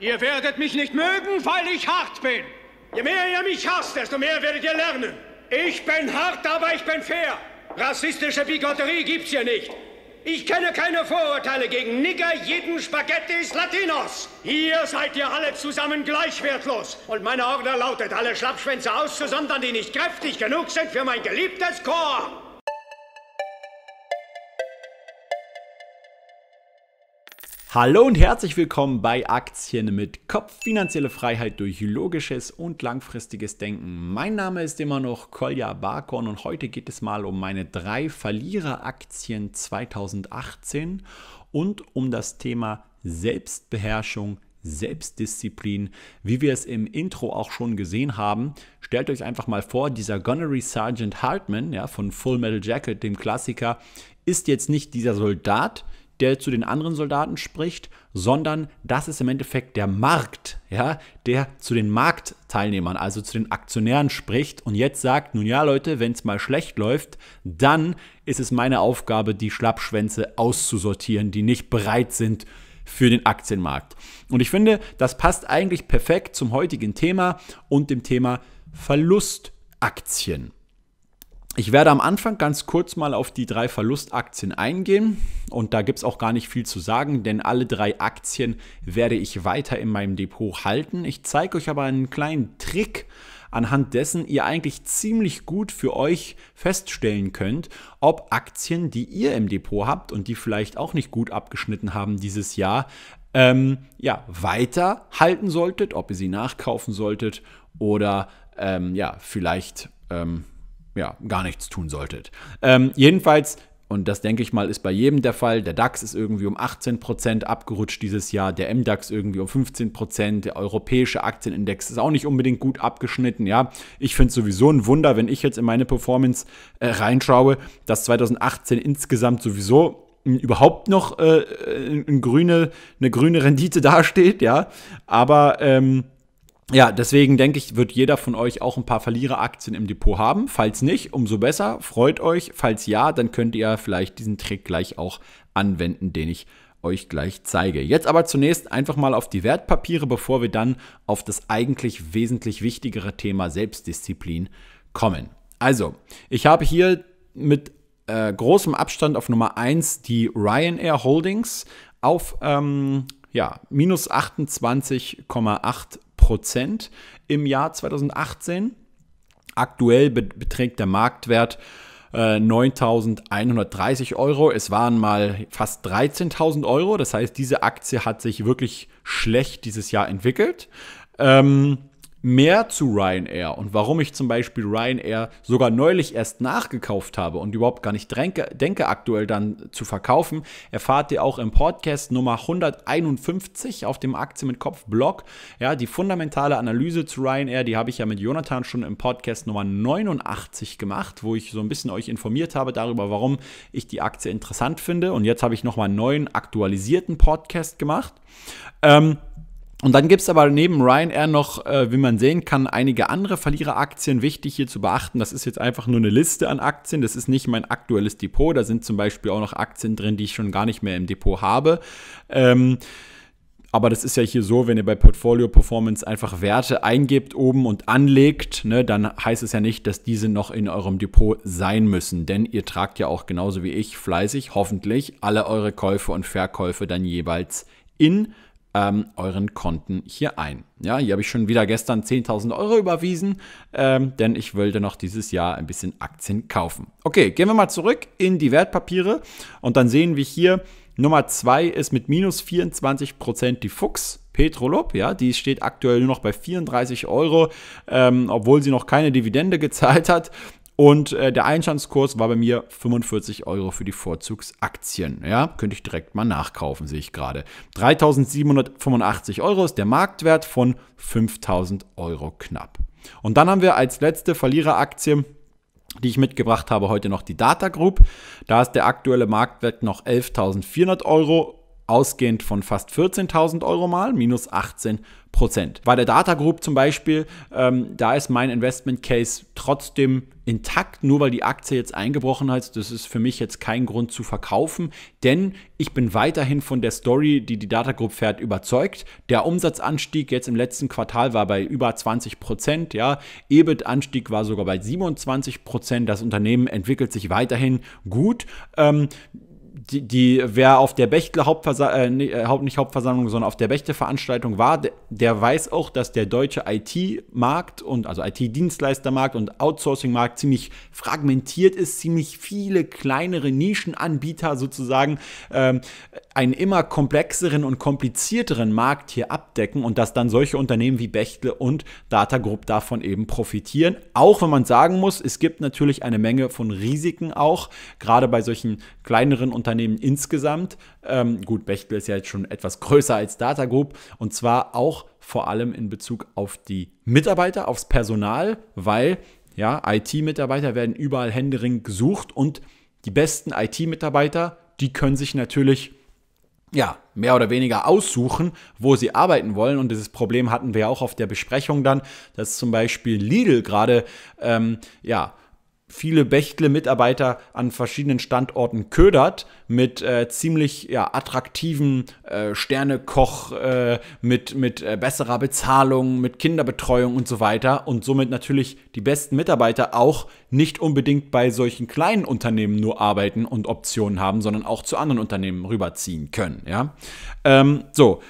Ihr werdet mich nicht mögen, weil ich hart bin. Je mehr ihr mich hasst, desto mehr werdet ihr lernen. Ich bin hart, aber ich bin fair. Rassistische Bigotterie gibt's hier nicht. Ich kenne keine Vorurteile gegen Nigger, jeden Spaghetti ist Latinos. Hier seid ihr alle zusammen gleich wertlos. Und meine Ordnung lautet, alle Schlappschwänze auszusondern, die nicht kräftig genug sind für mein geliebtes Chor. Hallo und herzlich willkommen bei Aktien mit Kopf, finanzielle Freiheit durch logisches und langfristiges Denken. Mein Name ist immer noch Kolja Barkorn und heute geht es mal um meine drei Verliereraktien 2018 und um das Thema Selbstbeherrschung, Selbstdisziplin. Wie wir es im Intro auch schon gesehen haben, stellt euch einfach mal vor, dieser Gunnery Sergeant Hartman ja, von Full Metal Jacket, dem Klassiker, ist jetzt nicht dieser Soldat, der zu den anderen Soldaten spricht, sondern das ist im Endeffekt der Markt, ja, der zu den Marktteilnehmern, also zu den Aktionären spricht und jetzt sagt, nun ja Leute, wenn es mal schlecht läuft, dann ist es meine Aufgabe, die Schlappschwänze auszusortieren, die nicht bereit sind, für den Aktienmarkt. Und ich finde, das passt eigentlich perfekt zum heutigen Thema und dem Thema Verlustaktien. Ich werde am Anfang ganz kurz mal auf die drei Verlustaktien eingehen und da gibt es auch gar nicht viel zu sagen, denn alle drei Aktien werde ich weiter in meinem Depot halten. Ich zeige euch aber einen kleinen Trick, anhand dessen ihr eigentlich ziemlich gut für euch feststellen könnt, ob Aktien, die ihr im Depot habt und die vielleicht auch nicht gut abgeschnitten haben dieses Jahr, ähm, ja, weiter halten solltet, ob ihr sie nachkaufen solltet oder ähm, ja, vielleicht ähm, ja, gar nichts tun solltet. Ähm, jedenfalls und das denke ich mal ist bei jedem der Fall. Der DAX ist irgendwie um 18% Prozent abgerutscht dieses Jahr, der MDAX irgendwie um 15%, Prozent. der europäische Aktienindex ist auch nicht unbedingt gut abgeschnitten, ja. Ich finde es sowieso ein Wunder, wenn ich jetzt in meine Performance äh, reinschaue, dass 2018 insgesamt sowieso hm, überhaupt noch äh, äh eine, grüne, eine grüne Rendite dasteht, ja. Aber ähm, ja, deswegen denke ich, wird jeder von euch auch ein paar Verliereraktien im Depot haben. Falls nicht, umso besser. Freut euch. Falls ja, dann könnt ihr vielleicht diesen Trick gleich auch anwenden, den ich euch gleich zeige. Jetzt aber zunächst einfach mal auf die Wertpapiere, bevor wir dann auf das eigentlich wesentlich wichtigere Thema Selbstdisziplin kommen. Also, ich habe hier mit äh, großem Abstand auf Nummer 1 die Ryanair Holdings auf ähm, ja, minus 28,8 Prozent im Jahr 2018. Aktuell beträgt der Marktwert 9.130 äh, Euro. Es waren mal fast 13.000 Euro. Das heißt, diese Aktie hat sich wirklich schlecht dieses Jahr entwickelt. Ähm, mehr zu Ryanair und warum ich zum Beispiel Ryanair sogar neulich erst nachgekauft habe und überhaupt gar nicht denke, denke aktuell dann zu verkaufen, erfahrt ihr auch im Podcast Nummer 151 auf dem Aktien mit Kopf Blog. Ja, die fundamentale Analyse zu Ryanair, die habe ich ja mit Jonathan schon im Podcast Nummer 89 gemacht, wo ich so ein bisschen euch informiert habe darüber, warum ich die Aktie interessant finde. Und jetzt habe ich nochmal einen neuen aktualisierten Podcast gemacht. Ähm, und dann gibt es aber neben Ryanair noch, äh, wie man sehen kann, einige andere Verliereraktien. Wichtig hier zu beachten, das ist jetzt einfach nur eine Liste an Aktien. Das ist nicht mein aktuelles Depot. Da sind zum Beispiel auch noch Aktien drin, die ich schon gar nicht mehr im Depot habe. Ähm, aber das ist ja hier so, wenn ihr bei Portfolio Performance einfach Werte eingebt oben und anlegt, ne, dann heißt es ja nicht, dass diese noch in eurem Depot sein müssen. Denn ihr tragt ja auch genauso wie ich fleißig, hoffentlich, alle eure Käufe und Verkäufe dann jeweils in ähm, euren Konten hier ein. Ja, hier habe ich schon wieder gestern 10.000 Euro überwiesen, ähm, denn ich wollte noch dieses Jahr ein bisschen Aktien kaufen. Okay, gehen wir mal zurück in die Wertpapiere und dann sehen wir hier, Nummer 2 ist mit minus 24% die Fuchs. Petrolub, ja, die steht aktuell nur noch bei 34 Euro, ähm, obwohl sie noch keine Dividende gezahlt hat. Und äh, der Einstandskurs war bei mir 45 Euro für die Vorzugsaktien. Ja, könnte ich direkt mal nachkaufen, sehe ich gerade. 3.785 Euro ist der Marktwert von 5.000 Euro knapp. Und dann haben wir als letzte Verliereraktie die ich mitgebracht habe, heute noch die Data Group. Da ist der aktuelle Marktwert noch 11.400 Euro ausgehend von fast 14.000 Euro mal, minus 18 Prozent. Bei der Data Group zum Beispiel, ähm, da ist mein Investment Case trotzdem intakt, nur weil die Aktie jetzt eingebrochen hat. Das ist für mich jetzt kein Grund zu verkaufen, denn ich bin weiterhin von der Story, die die Data Group fährt, überzeugt. Der Umsatzanstieg jetzt im letzten Quartal war bei über 20 Prozent, ja. EBIT-Anstieg war sogar bei 27 Prozent. Das Unternehmen entwickelt sich weiterhin gut. Ähm, die, die, wer auf der Bechtle Hauptversammlung, äh, äh nicht Hauptversammlung, sondern auf der Bechtle Veranstaltung war, der, der weiß auch, dass der deutsche IT-Markt und also IT-Dienstleistermarkt und Outsourcing-Markt ziemlich fragmentiert ist, ziemlich viele kleinere Nischenanbieter sozusagen ähm, einen immer komplexeren und komplizierteren Markt hier abdecken und dass dann solche Unternehmen wie Bechtle und Data Group davon eben profitieren. Auch wenn man sagen muss, es gibt natürlich eine Menge von Risiken auch, gerade bei solchen kleineren Unternehmen Unternehmen insgesamt. Ähm, gut, Bechtel ist ja jetzt schon etwas größer als Data Group und zwar auch vor allem in Bezug auf die Mitarbeiter, aufs Personal, weil ja, IT-Mitarbeiter werden überall händeringend gesucht und die besten IT-Mitarbeiter, die können sich natürlich ja, mehr oder weniger aussuchen, wo sie arbeiten wollen. Und dieses Problem hatten wir auch auf der Besprechung dann, dass zum Beispiel Lidl gerade ähm, ja, viele Bechtle-Mitarbeiter an verschiedenen Standorten ködert mit äh, ziemlich ja, attraktiven äh, Sternekoch, äh, mit, mit äh, besserer Bezahlung, mit Kinderbetreuung und so weiter und somit natürlich die besten Mitarbeiter auch nicht unbedingt bei solchen kleinen Unternehmen nur arbeiten und Optionen haben, sondern auch zu anderen Unternehmen rüberziehen können. Ja? Ähm, so,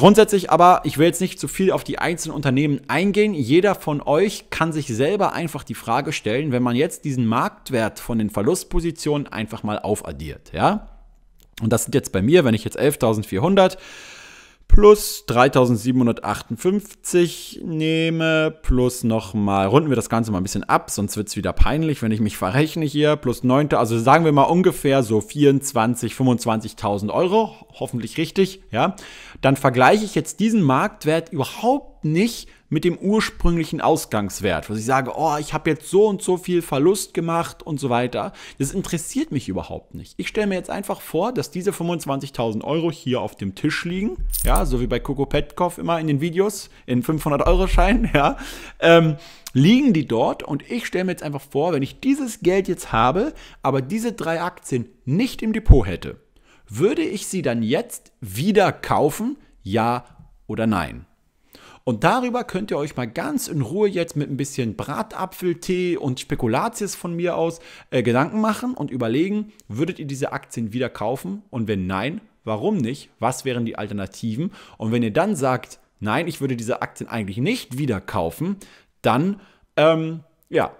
Grundsätzlich aber, ich will jetzt nicht zu viel auf die einzelnen Unternehmen eingehen. Jeder von euch kann sich selber einfach die Frage stellen, wenn man jetzt diesen Marktwert von den Verlustpositionen einfach mal aufaddiert, ja? Und das sind jetzt bei mir, wenn ich jetzt 11.400 plus 3758 nehme, plus nochmal, runden wir das Ganze mal ein bisschen ab, sonst wird es wieder peinlich, wenn ich mich verrechne hier, plus 9, also sagen wir mal ungefähr so 24, 25.000 Euro, hoffentlich richtig, ja, dann vergleiche ich jetzt diesen Marktwert überhaupt nicht mit dem ursprünglichen Ausgangswert, was ich sage, oh, ich habe jetzt so und so viel Verlust gemacht und so weiter. Das interessiert mich überhaupt nicht. Ich stelle mir jetzt einfach vor, dass diese 25.000 Euro hier auf dem Tisch liegen, ja, so wie bei Coco Petkoff immer in den Videos, in 500-Euro-Scheinen, ja, ähm, liegen die dort und ich stelle mir jetzt einfach vor, wenn ich dieses Geld jetzt habe, aber diese drei Aktien nicht im Depot hätte, würde ich sie dann jetzt wieder kaufen, ja oder nein? Und darüber könnt ihr euch mal ganz in Ruhe jetzt mit ein bisschen Bratapfeltee und Spekulatius von mir aus äh, Gedanken machen und überlegen, würdet ihr diese Aktien wieder kaufen? Und wenn nein, warum nicht? Was wären die Alternativen? Und wenn ihr dann sagt, nein, ich würde diese Aktien eigentlich nicht wieder kaufen, dann ähm, ja,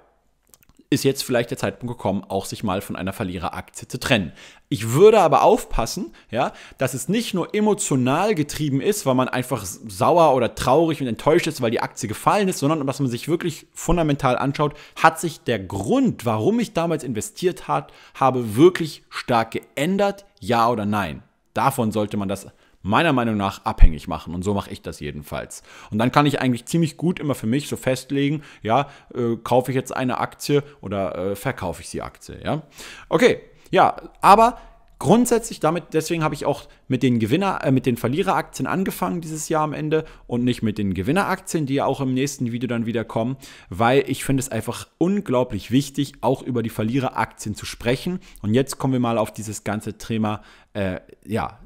ist jetzt vielleicht der Zeitpunkt gekommen, auch sich mal von einer Verliereraktie zu trennen. Ich würde aber aufpassen, ja, dass es nicht nur emotional getrieben ist, weil man einfach sauer oder traurig und enttäuscht ist, weil die Aktie gefallen ist, sondern dass man sich wirklich fundamental anschaut, hat sich der Grund, warum ich damals investiert hat, habe, wirklich stark geändert, ja oder nein. Davon sollte man das meiner Meinung nach abhängig machen. Und so mache ich das jedenfalls. Und dann kann ich eigentlich ziemlich gut immer für mich so festlegen, ja, äh, kaufe ich jetzt eine Aktie oder äh, verkaufe ich die Aktie, ja. Okay, ja, aber grundsätzlich damit, deswegen habe ich auch mit den Gewinner, äh, mit den Verliereraktien angefangen dieses Jahr am Ende und nicht mit den Gewinneraktien, die ja auch im nächsten Video dann wieder kommen, weil ich finde es einfach unglaublich wichtig, auch über die Verliereraktien zu sprechen. Und jetzt kommen wir mal auf dieses ganze Thema, äh, ja,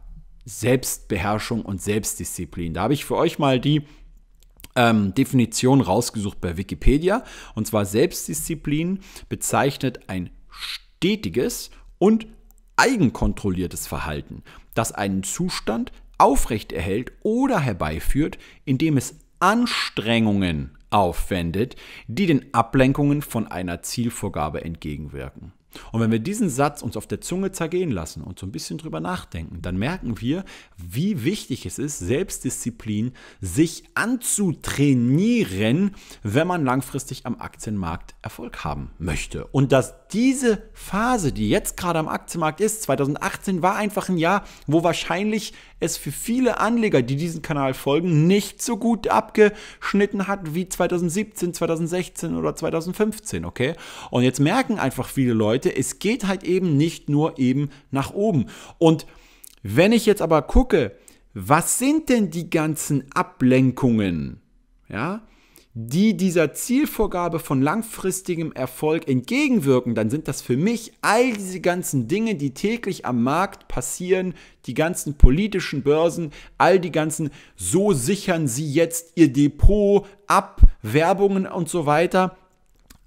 Selbstbeherrschung und Selbstdisziplin. Da habe ich für euch mal die ähm, Definition rausgesucht bei Wikipedia. Und zwar Selbstdisziplin bezeichnet ein stetiges und eigenkontrolliertes Verhalten, das einen Zustand aufrechterhält oder herbeiführt, indem es Anstrengungen aufwendet, die den Ablenkungen von einer Zielvorgabe entgegenwirken. Und wenn wir diesen Satz uns auf der Zunge zergehen lassen und so ein bisschen drüber nachdenken, dann merken wir, wie wichtig es ist, Selbstdisziplin sich anzutrainieren, wenn man langfristig am Aktienmarkt Erfolg haben möchte. Und dass diese Phase, die jetzt gerade am Aktienmarkt ist, 2018 war einfach ein Jahr, wo wahrscheinlich es für viele Anleger, die diesem Kanal folgen, nicht so gut abgeschnitten hat wie 2017, 2016 oder 2015, okay? Und jetzt merken einfach viele Leute, Leute, es geht halt eben nicht nur eben nach oben. Und wenn ich jetzt aber gucke, was sind denn die ganzen Ablenkungen, ja, die dieser Zielvorgabe von langfristigem Erfolg entgegenwirken, dann sind das für mich all diese ganzen Dinge, die täglich am Markt passieren, die ganzen politischen Börsen, all die ganzen, so sichern sie jetzt ihr Depot ab, Werbungen und so weiter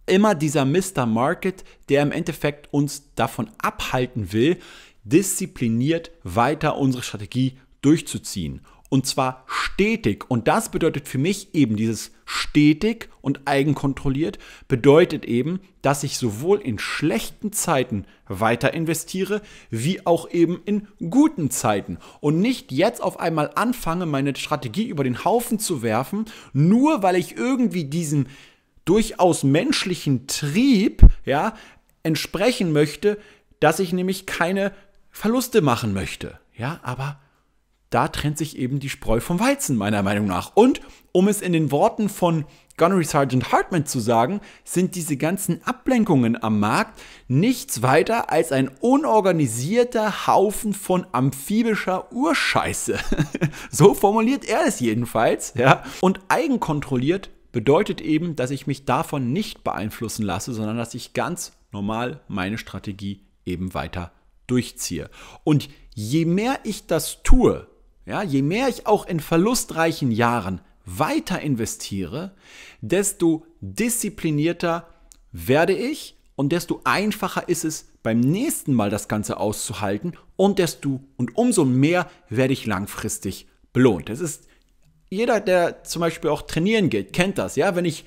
immer dieser Mr. Market, der im Endeffekt uns davon abhalten will, diszipliniert weiter unsere Strategie durchzuziehen. Und zwar stetig. Und das bedeutet für mich eben dieses stetig und eigenkontrolliert, bedeutet eben, dass ich sowohl in schlechten Zeiten weiter investiere, wie auch eben in guten Zeiten. Und nicht jetzt auf einmal anfange, meine Strategie über den Haufen zu werfen, nur weil ich irgendwie diesen durchaus menschlichen Trieb, ja, entsprechen möchte, dass ich nämlich keine Verluste machen möchte. Ja, aber da trennt sich eben die Spreu vom Weizen, meiner Meinung nach. Und um es in den Worten von Gunnery Sergeant Hartman zu sagen, sind diese ganzen Ablenkungen am Markt nichts weiter als ein unorganisierter Haufen von amphibischer Urscheiße. so formuliert er es jedenfalls, ja. Und eigenkontrolliert bedeutet eben, dass ich mich davon nicht beeinflussen lasse, sondern dass ich ganz normal meine Strategie eben weiter durchziehe. Und je mehr ich das tue, ja, je mehr ich auch in verlustreichen Jahren weiter investiere, desto disziplinierter werde ich und desto einfacher ist es beim nächsten Mal das Ganze auszuhalten und desto und umso mehr werde ich langfristig belohnt. Es ist jeder, der zum Beispiel auch trainieren geht, kennt das, ja, wenn ich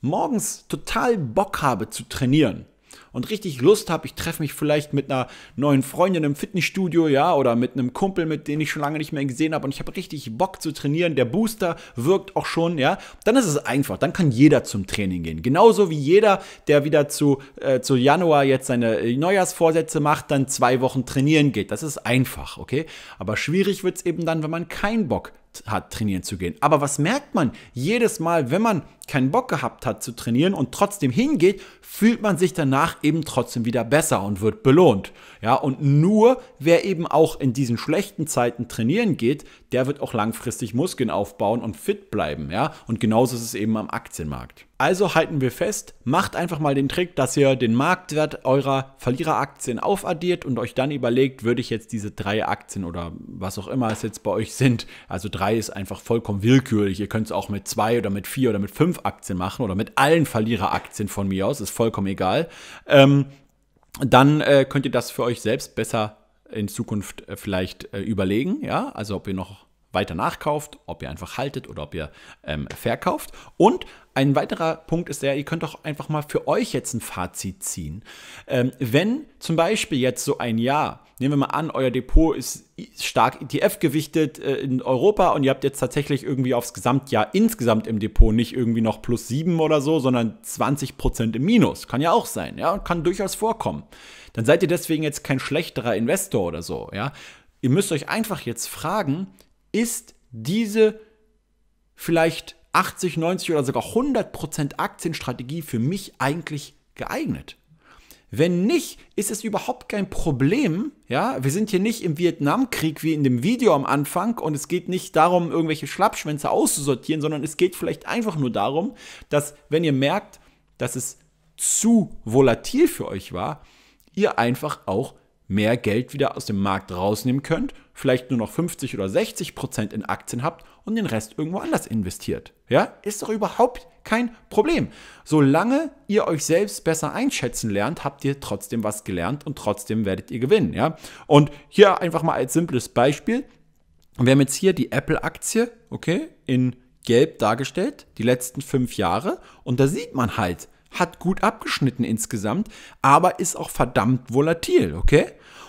morgens total Bock habe zu trainieren und richtig Lust habe, ich treffe mich vielleicht mit einer neuen Freundin im Fitnessstudio, ja, oder mit einem Kumpel, mit dem ich schon lange nicht mehr gesehen habe und ich habe richtig Bock zu trainieren, der Booster wirkt auch schon, ja, dann ist es einfach, dann kann jeder zum Training gehen. Genauso wie jeder, der wieder zu, äh, zu Januar jetzt seine äh, Neujahrsvorsätze macht, dann zwei Wochen trainieren geht. Das ist einfach, okay? Aber schwierig wird es eben dann, wenn man keinen Bock hat, trainieren zu gehen. Aber was merkt man? Jedes Mal, wenn man keinen Bock gehabt hat zu trainieren und trotzdem hingeht, fühlt man sich danach eben trotzdem wieder besser und wird belohnt. Ja, und nur wer eben auch in diesen schlechten Zeiten trainieren geht, der wird auch langfristig Muskeln aufbauen und fit bleiben. Ja, und genauso ist es eben am Aktienmarkt. Also halten wir fest, macht einfach mal den Trick, dass ihr den Marktwert eurer Verliereraktien aufaddiert und euch dann überlegt, würde ich jetzt diese drei Aktien oder was auch immer es jetzt bei euch sind, also drei ist einfach vollkommen willkürlich. Ihr könnt es auch mit zwei oder mit vier oder mit fünf Aktien machen oder mit allen Verliereraktien von mir aus, ist vollkommen egal. Ähm, dann äh, könnt ihr das für euch selbst besser in Zukunft äh, vielleicht äh, überlegen, ja, also ob ihr noch weiter nachkauft, ob ihr einfach haltet oder ob ihr ähm, verkauft. Und ein weiterer Punkt ist der, ihr könnt auch einfach mal für euch jetzt ein Fazit ziehen. Ähm, wenn zum Beispiel jetzt so ein Jahr, nehmen wir mal an, euer Depot ist stark ETF gewichtet äh, in Europa und ihr habt jetzt tatsächlich irgendwie aufs Gesamtjahr insgesamt im Depot nicht irgendwie noch plus 7 oder so, sondern 20% Prozent im Minus. Kann ja auch sein, ja, kann durchaus vorkommen. Dann seid ihr deswegen jetzt kein schlechterer Investor oder so, ja. Ihr müsst euch einfach jetzt fragen, ist diese vielleicht 80, 90 oder sogar 100% Aktienstrategie für mich eigentlich geeignet? Wenn nicht, ist es überhaupt kein Problem. Ja, wir sind hier nicht im Vietnamkrieg wie in dem Video am Anfang und es geht nicht darum, irgendwelche Schlappschwänze auszusortieren, sondern es geht vielleicht einfach nur darum, dass wenn ihr merkt, dass es zu volatil für euch war, ihr einfach auch mehr Geld wieder aus dem Markt rausnehmen könnt, vielleicht nur noch 50 oder 60 Prozent in Aktien habt und den Rest irgendwo anders investiert. Ja, ist doch überhaupt kein Problem. Solange ihr euch selbst besser einschätzen lernt, habt ihr trotzdem was gelernt und trotzdem werdet ihr gewinnen. Ja, und hier einfach mal als simples Beispiel. Wir haben jetzt hier die Apple-Aktie, okay, in gelb dargestellt, die letzten fünf Jahre. Und da sieht man halt, hat gut abgeschnitten insgesamt, aber ist auch verdammt volatil, okay?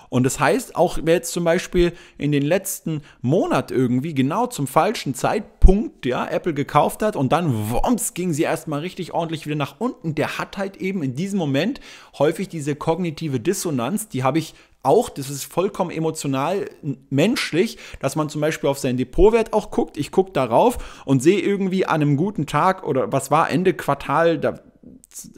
Und das heißt, auch wer jetzt zum Beispiel in den letzten Monat irgendwie genau zum falschen Zeitpunkt ja, Apple gekauft hat und dann wumms ging sie erstmal richtig ordentlich wieder nach unten, der hat halt eben in diesem Moment häufig diese kognitive Dissonanz, die habe ich auch, das ist vollkommen emotional menschlich, dass man zum Beispiel auf seinen Depotwert auch guckt. Ich gucke darauf und sehe irgendwie an einem guten Tag oder was war Ende Quartal, da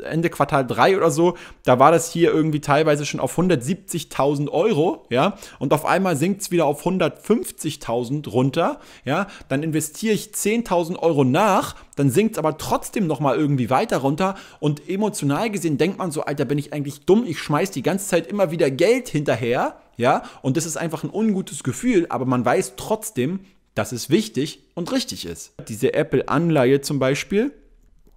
Ende Quartal 3 oder so, da war das hier irgendwie teilweise schon auf 170.000 Euro, ja, und auf einmal sinkt es wieder auf 150.000 runter, ja, dann investiere ich 10.000 Euro nach, dann sinkt es aber trotzdem nochmal irgendwie weiter runter und emotional gesehen denkt man so, Alter, bin ich eigentlich dumm, ich schmeiß die ganze Zeit immer wieder Geld hinterher, ja, und das ist einfach ein ungutes Gefühl, aber man weiß trotzdem, dass es wichtig und richtig ist. Diese Apple-Anleihe zum Beispiel,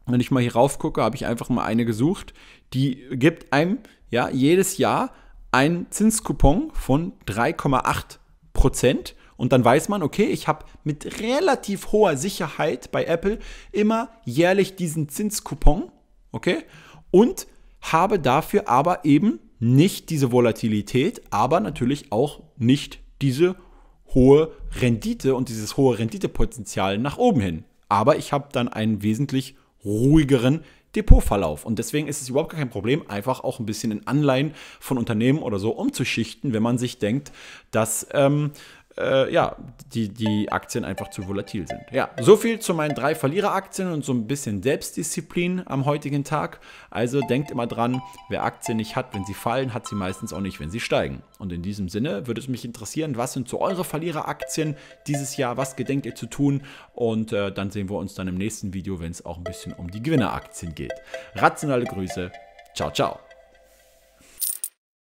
wenn ich mal hier rauf gucke, habe ich einfach mal eine gesucht, die gibt einem ja jedes Jahr einen Zinscoupon von 3,8 Prozent. Und dann weiß man, okay, ich habe mit relativ hoher Sicherheit bei Apple immer jährlich diesen Zinscoupon, okay, und habe dafür aber eben nicht diese Volatilität, aber natürlich auch nicht diese hohe Rendite und dieses hohe Renditepotenzial nach oben hin. Aber ich habe dann einen wesentlich ruhigeren Depotverlauf. Und deswegen ist es überhaupt gar kein Problem, einfach auch ein bisschen in Anleihen von Unternehmen oder so umzuschichten, wenn man sich denkt, dass ähm, äh, ja, die, die Aktien einfach zu volatil sind. Ja, so viel zu meinen drei Verliereraktien und so ein bisschen Selbstdisziplin am heutigen Tag. Also denkt immer dran, wer Aktien nicht hat, wenn sie fallen, hat sie meistens auch nicht, wenn sie steigen. Und in diesem Sinne würde es mich interessieren, was sind so eure Verliereraktien dieses Jahr? Was gedenkt ihr zu tun? Und äh, dann sehen wir uns dann im nächsten Video, wenn es auch ein bisschen um die Gewinneraktien geht. Rationale Grüße. Ciao, ciao.